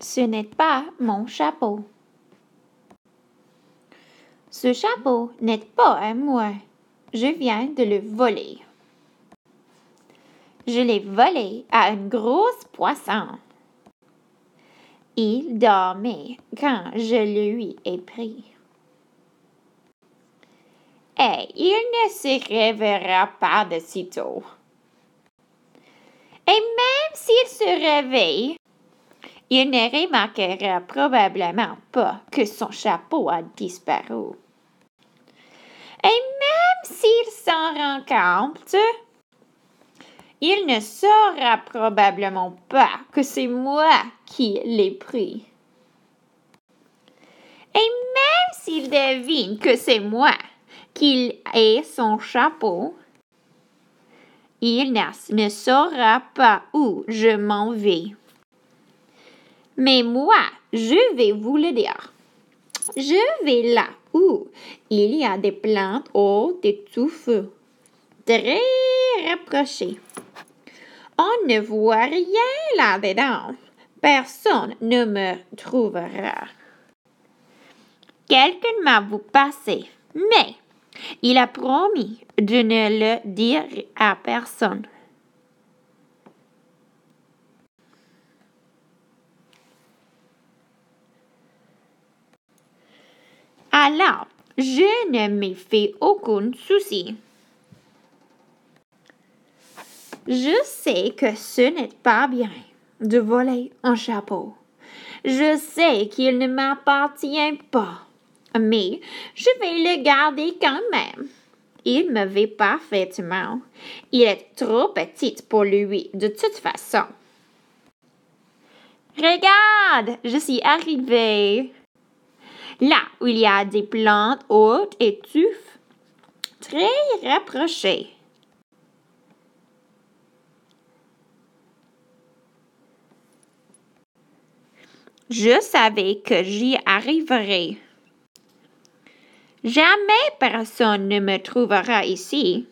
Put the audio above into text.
Ce n'est pas mon chapeau. Ce chapeau n'est pas à moi. Je viens de le voler. Je l'ai volé à un gros poisson. Il dormait quand je lui ai pris. Et il ne se réveillera pas de sitôt. Et même s'il se réveille, il ne remarquera probablement pas que son chapeau a disparu. Et même s'il s'en rend compte, il ne saura probablement pas que c'est moi qui l'ai pris. Et même s'il devine que c'est moi qui ai son chapeau, il ne saura pas où je m'en vais. Mais moi, je vais vous le dire. Je vais là où il y a des plantes hautes et feu. »« très rapprochées. On ne voit rien là-dedans. Personne ne me trouvera. Quelqu'un m'a vous passé, mais il a promis de ne le dire à personne. Alors, je ne me fais aucun souci. Je sais que ce n'est pas bien de voler un chapeau. Je sais qu'il ne m'appartient pas, mais je vais le garder quand même. Il me va parfaitement. Il est trop petit pour lui, de toute façon. Regarde, je suis arrivée là où il y a des plantes hautes et touffes très rapprochées. Je savais que j'y arriverais. Jamais personne ne me trouvera ici.